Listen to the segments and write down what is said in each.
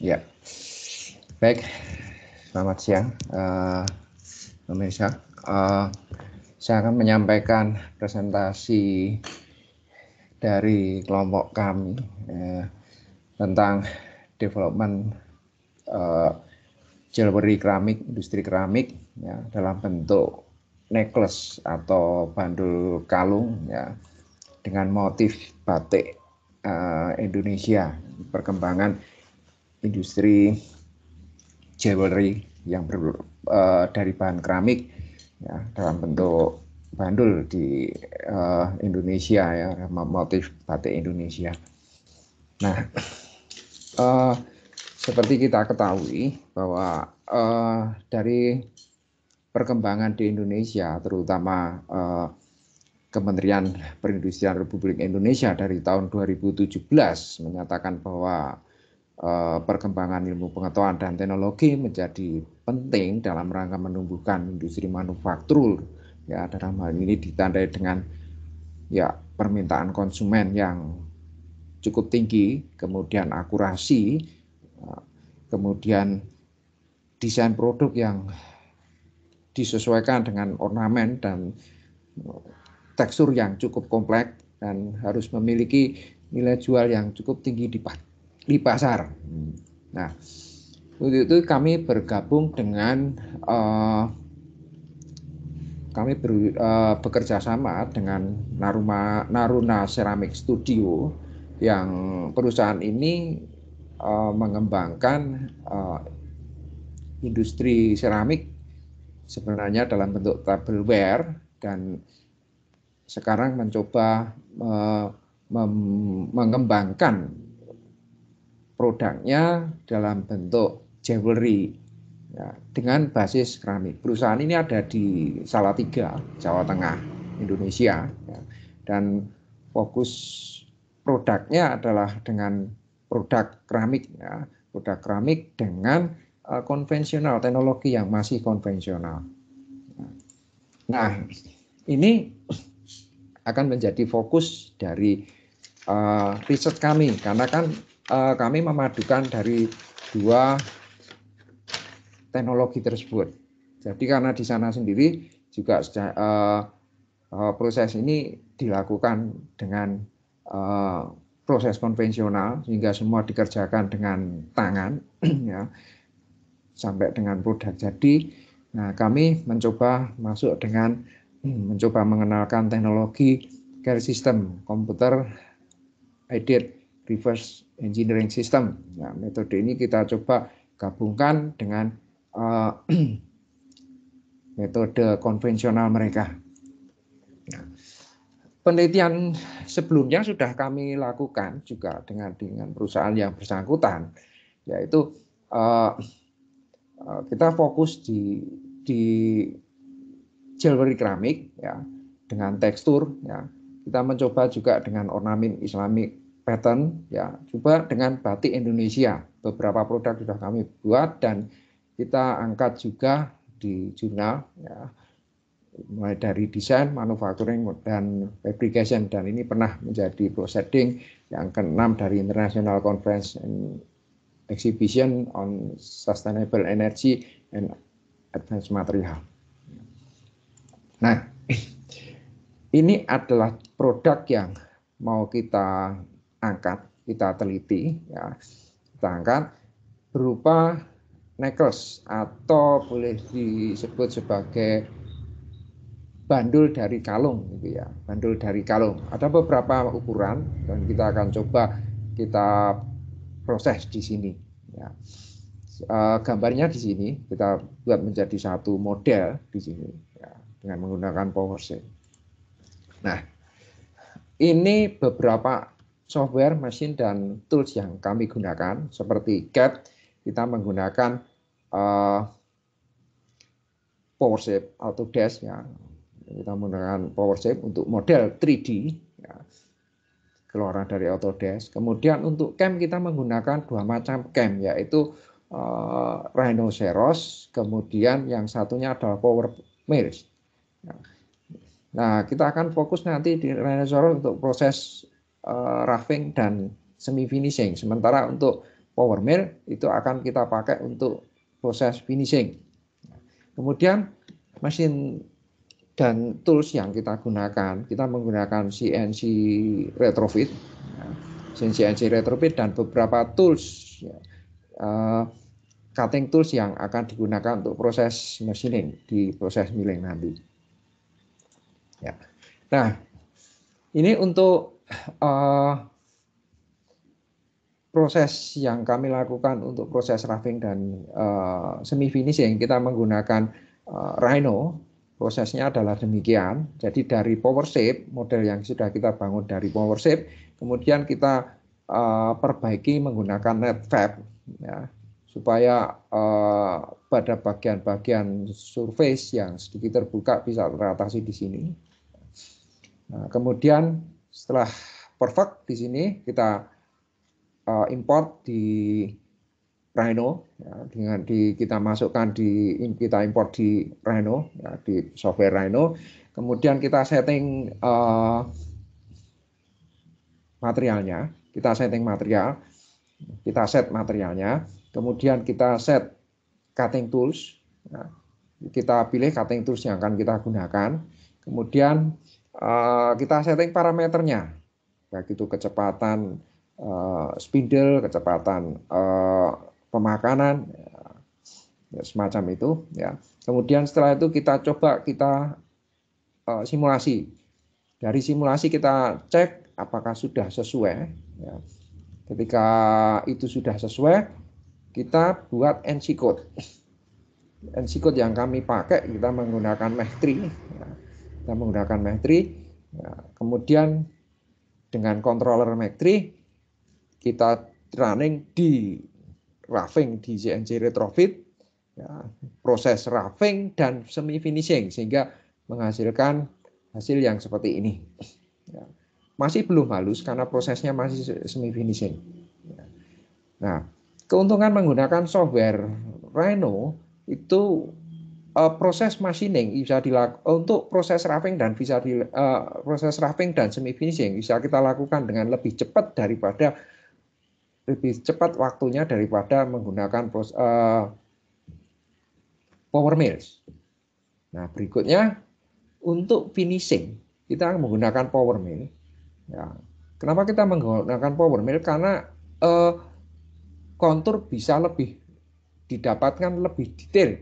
Ya, baik. Selamat siang, uh, pemirsa. Uh, saya akan menyampaikan presentasi dari kelompok kami uh, tentang development uh, jewelry keramik, industri keramik ya, dalam bentuk necklace atau bandul kalung ya dengan motif batik uh, Indonesia perkembangan industri jewelry yang ber, uh, dari bahan keramik ya, dalam bentuk bandul di uh, Indonesia ya motif batik Indonesia. Nah, uh, seperti kita ketahui bahwa uh, dari perkembangan di Indonesia, terutama uh, Kementerian Perindustrian Republik Indonesia dari tahun 2017 menyatakan bahwa Eh, perkembangan ilmu pengetahuan dan teknologi menjadi penting dalam rangka menumbuhkan industri manufaktur ya dalam hal ini ditandai dengan ya permintaan konsumen yang cukup tinggi kemudian akurasi eh, kemudian desain produk yang disesuaikan dengan ornamen dan eh, tekstur yang cukup kompleks dan harus memiliki nilai jual yang cukup tinggi di di pasar. Nah, untuk itu kami bergabung dengan uh, kami ber, uh, bekerja sama dengan Naruma, Naruna Ceramic Studio yang perusahaan ini uh, mengembangkan uh, industri seramik sebenarnya dalam bentuk tableware dan sekarang mencoba uh, mengembangkan produknya dalam bentuk jewelry ya, dengan basis keramik. Perusahaan ini ada di Salatiga, Jawa Tengah, Indonesia, ya, dan fokus produknya adalah dengan produk keramik, ya, produk keramik dengan uh, konvensional, teknologi yang masih konvensional. Nah, ini akan menjadi fokus dari uh, riset kami karena kan Eh, kami memadukan dari dua teknologi tersebut. Jadi karena di sana sendiri juga uh, proses ini dilakukan dengan uh, proses konvensional sehingga semua dikerjakan dengan tangan ya sampai dengan produk jadi nah kami mencoba masuk dengan mencoba mengenalkan teknologi care system komputer aided reverse engineering system. Nah, metode ini kita coba gabungkan dengan uh, metode konvensional mereka. Nah, penelitian sebelumnya sudah kami lakukan juga dengan dengan perusahaan yang bersangkutan, yaitu uh, kita fokus di di jewelry keramik ya dengan tekstur ya kita mencoba juga dengan ornamen islamik pattern ya coba dengan batik Indonesia beberapa produk sudah kami buat dan kita angkat juga di jurnal ya mulai dari desain, manufacturing dan fabrication dan ini pernah menjadi proceeding yang keenam dari International Conference and Exhibition on Sustainable Energy and Advanced Material. Nah, ini adalah produk yang mau kita angkat, kita teliti, ya, kita angkat berupa necklace atau boleh disebut sebagai bandul dari kalung gitu ya bandul dari kalung ada beberapa ukuran dan kita akan coba kita proses di sini ya. Eh, gambarnya di sini kita buat menjadi satu model di sini ya, dengan menggunakan power set. nah ini beberapa software, mesin, dan tools yang kami gunakan. Seperti CAD, kita menggunakan uh, eh, PowerShape atau Dash. Ya. Kita menggunakan PowerShape untuk model 3D, ya. keluaran dari Autodesk. Kemudian untuk cam kita menggunakan dua macam cam, yaitu uh, eh, Rhinoceros, kemudian yang satunya adalah Power Mills. Ya. Nah, kita akan fokus nanti di Rhinoceros untuk proses uh, roughing dan semi finishing. Sementara untuk power mill itu akan kita pakai untuk proses finishing. Kemudian mesin dan tools yang kita gunakan, kita menggunakan CNC retrofit, CNC retrofit dan beberapa tools, ya. eh, cutting tools yang akan digunakan untuk proses machining di proses milling nanti. Ya. Nah, ini untuk uh, proses yang kami lakukan untuk proses roughing dan uh, eh, semi yang kita menggunakan uh, Rhino prosesnya adalah demikian jadi dari power shape model yang sudah kita bangun dari power shape kemudian kita uh, perbaiki menggunakan netfab ya supaya uh, pada bagian-bagian surface yang sedikit terbuka bisa teratasi di sini nah, kemudian setelah perfect di sini kita uh, import di Rhino ya, dengan di kita masukkan di kita import di Rhino ya, di software Rhino kemudian kita setting uh, materialnya kita setting material kita set materialnya kemudian kita set cutting tools ya, kita pilih cutting tools yang akan kita gunakan kemudian Eh, kita setting parameternya baik itu kecepatan uh, spindle, kecepatan uh, pemakanan ya, ya, semacam itu ya. Kemudian setelah itu kita coba kita uh, simulasi. Dari simulasi kita cek apakah sudah sesuai ya. Ketika itu sudah sesuai, kita buat NC code. NC code yang kami pakai kita menggunakan mach 3 ya kita menggunakan Mac3. Ya, kemudian dengan controller Mac3 kita running di roughing di CNC retrofit, ya, proses roughing dan semi finishing sehingga menghasilkan hasil yang seperti ini. Ya, masih belum halus karena prosesnya masih semi finishing. Ya. Nah, keuntungan menggunakan software Rhino itu Eh, proses machining bisa dilakukan untuk proses wrapping dan bisa di, uh, proses roughing dan semi finishing bisa kita lakukan dengan lebih cepat daripada lebih cepat waktunya daripada menggunakan pros, uh, power mills. Nah, berikutnya untuk finishing kita menggunakan power mill. Ya. Kenapa kita menggunakan power mill? Karena uh, kontur bisa lebih didapatkan lebih detail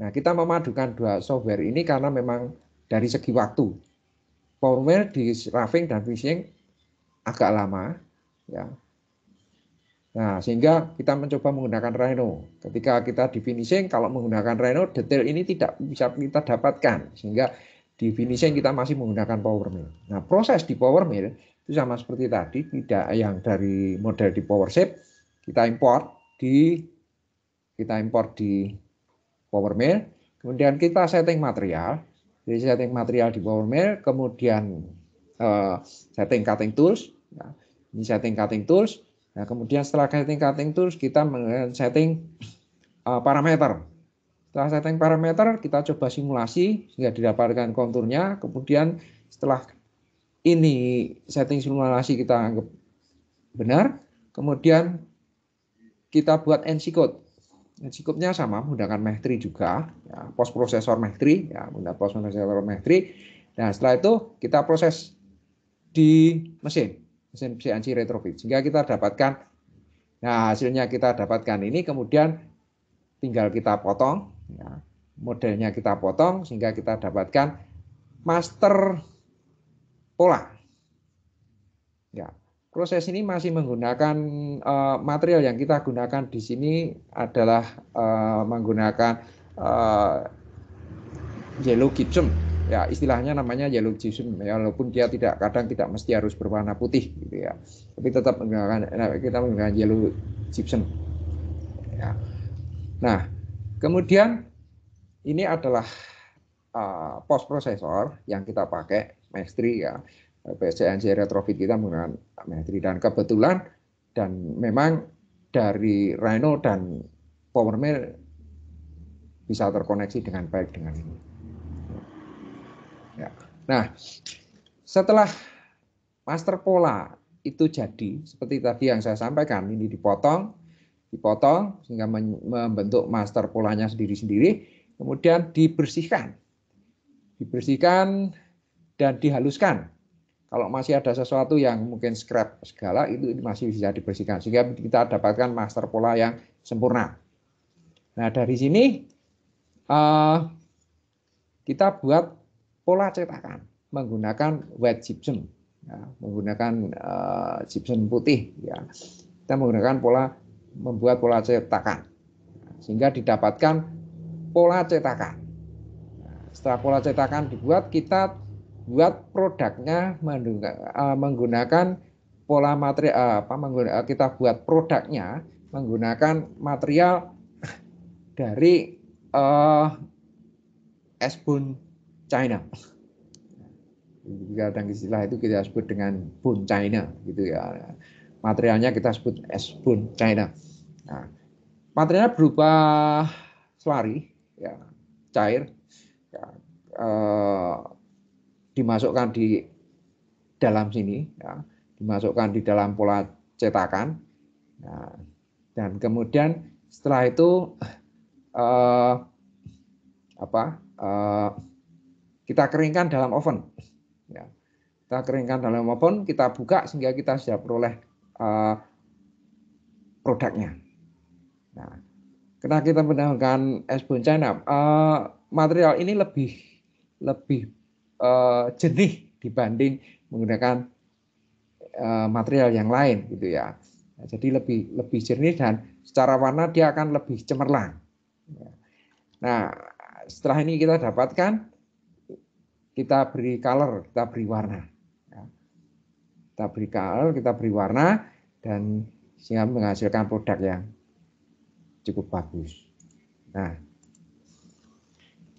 Nah, kita memadukan dua software ini karena memang dari segi waktu. Firmware di roughing dan phishing agak lama, ya. Nah, sehingga kita mencoba menggunakan Rhino. Ketika kita di finishing, kalau menggunakan Rhino, detail ini tidak bisa kita dapatkan. Sehingga di finishing kita masih menggunakan power Nah, proses di power itu sama seperti tadi, tidak yang dari model di power shape, kita import di kita import di power mill. Kemudian kita setting material. Jadi setting material di power mill, kemudian uh, setting cutting tools. Ya. Ini setting cutting tools. Nah, kemudian setelah setting cutting tools kita setting uh, parameter. Setelah setting parameter kita coba simulasi sehingga didapatkan konturnya. Kemudian setelah ini setting simulasi kita anggap benar, kemudian kita buat NC code. Cukupnya sama menggunakan Mach 3 juga, ya, post prosesor Mach 3, ya, menggunakan post processor Mach 3. Nah, setelah itu kita proses di mesin, mesin CNC retrofit. Sehingga kita dapatkan, nah hasilnya kita dapatkan ini, kemudian tinggal kita potong, ya, modelnya kita potong, sehingga kita dapatkan master pola. Ya, proses ini masih menggunakan uh, material yang kita gunakan di sini adalah uh, menggunakan uh, yellow gypsum ya istilahnya namanya yellow gypsum ya walaupun dia tidak kadang tidak mesti harus berwarna putih gitu ya tapi tetap menggunakan kita menggunakan yellow gypsum ya nah kemudian ini adalah uh, post processor yang kita pakai Maestri ya PSCNC retrofit kita menggunakan Metri dan kebetulan dan memang dari Rhino dan Powermill bisa terkoneksi dengan baik dengan ini. Ya. Nah, setelah master pola itu jadi seperti tadi yang saya sampaikan ini dipotong, dipotong sehingga membentuk master polanya sendiri-sendiri, kemudian dibersihkan, dibersihkan dan dihaluskan kalau masih ada sesuatu yang mungkin scrap segala itu masih bisa dibersihkan sehingga kita dapatkan master pola yang sempurna. Nah dari sini uh, kita buat pola cetakan menggunakan wet gypsum, ya, menggunakan uh, gypsum putih. Ya. Kita menggunakan pola membuat pola cetakan sehingga didapatkan pola cetakan. Nah, setelah pola cetakan dibuat, kita buat produknya eh, menggunakan pola material eh, apa menggunakan eh, kita buat produknya menggunakan material dari uh, esbun China. Kadang istilah itu kita sebut dengan bun China gitu ya. Materialnya kita sebut esbun China. Nah, materialnya berupa selari ya, cair ya, uh, dimasukkan di dalam sini, ya, dimasukkan di dalam pola cetakan. ya, dan kemudian setelah itu eh, apa? Eh, kita keringkan dalam oven. Ya. Kita keringkan dalam oven, kita buka sehingga kita sudah peroleh eh, produknya. Nah, karena kita menggunakan es bonceng, nah, eh, material ini lebih lebih uh, jernih dibanding menggunakan uh, material yang lain gitu ya. Nah, jadi lebih lebih jernih dan secara warna dia akan lebih cemerlang. Ya. Nah, setelah ini kita dapatkan kita beri color, kita beri warna. Ya. Kita beri color, kita beri warna dan sehingga menghasilkan produk yang cukup bagus. Nah,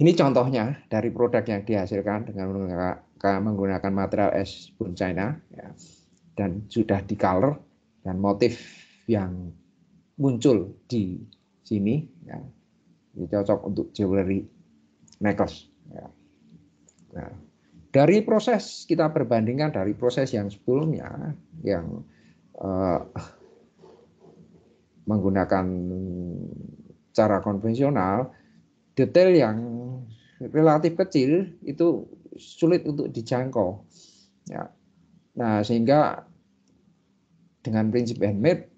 ini contohnya dari produk yang dihasilkan dengan menggunakan, material es bun China ya, dan sudah di color dan motif yang muncul di sini ya, ini cocok untuk jewelry necklace. Ya. Nah, dari proses kita perbandingkan dari proses yang sebelumnya yang eh, menggunakan cara konvensional detail yang relatif kecil itu sulit untuk dijangkau. Ya. Nah, sehingga dengan prinsip handmade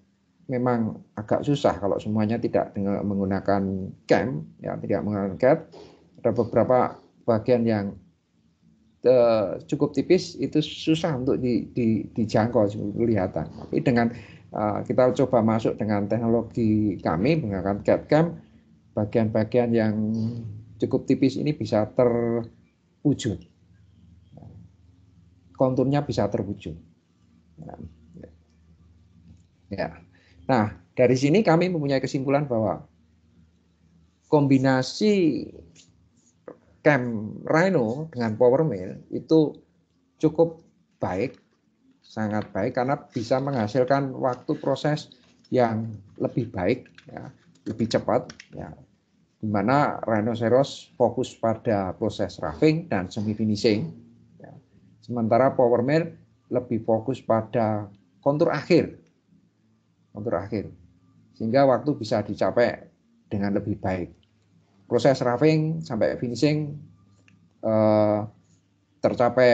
memang agak susah kalau semuanya tidak menggunakan cam, ya tidak menggunakan cat, Ada beberapa bagian yang eh, cukup tipis itu susah untuk di, di, dijangkau kelihatan. Tapi dengan uh, kita coba masuk dengan teknologi kami menggunakan CAD cam, bagian-bagian yang cukup tipis ini bisa terwujud. Konturnya bisa terwujud. Ya. Nah, dari sini kami mempunyai kesimpulan bahwa kombinasi Cam Rhino dengan Power Mill itu cukup baik, sangat baik karena bisa menghasilkan waktu proses yang lebih baik. Ya lebih cepat ya di mana rhinoceros fokus pada proses roughing dan semi finishing ya. sementara Mill lebih fokus pada kontur akhir kontur akhir sehingga waktu bisa dicapai dengan lebih baik proses roughing sampai finishing eh, tercapai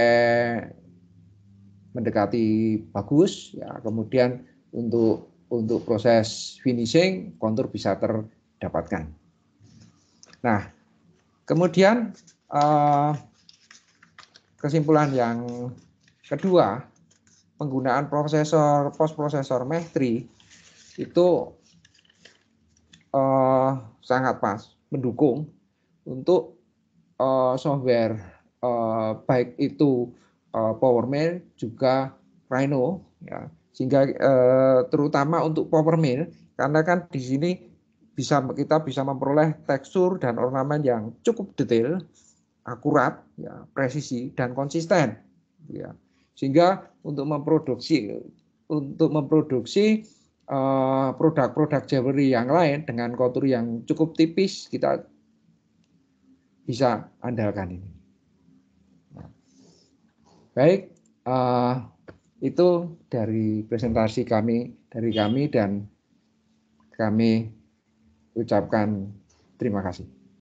mendekati bagus ya kemudian untuk untuk proses finishing kontur bisa terdapatkan. Nah, kemudian eh, kesimpulan yang kedua, penggunaan prosesor post prosesor Mehtri itu eh, sangat pas mendukung untuk eh, software baik itu uh, PowerMail juga Rhino ya sehingga eh, terutama untuk power mill karena kan di sini bisa kita bisa memperoleh tekstur dan ornamen yang cukup detail, akurat, ya, presisi dan konsisten, ya. sehingga untuk memproduksi untuk memproduksi produk eh, produk-produk jewelry yang lain dengan kontur yang cukup tipis kita bisa andalkan ini. Nah, baik. Uh, itu dari presentasi kami dari kami dan kami ucapkan terima kasih.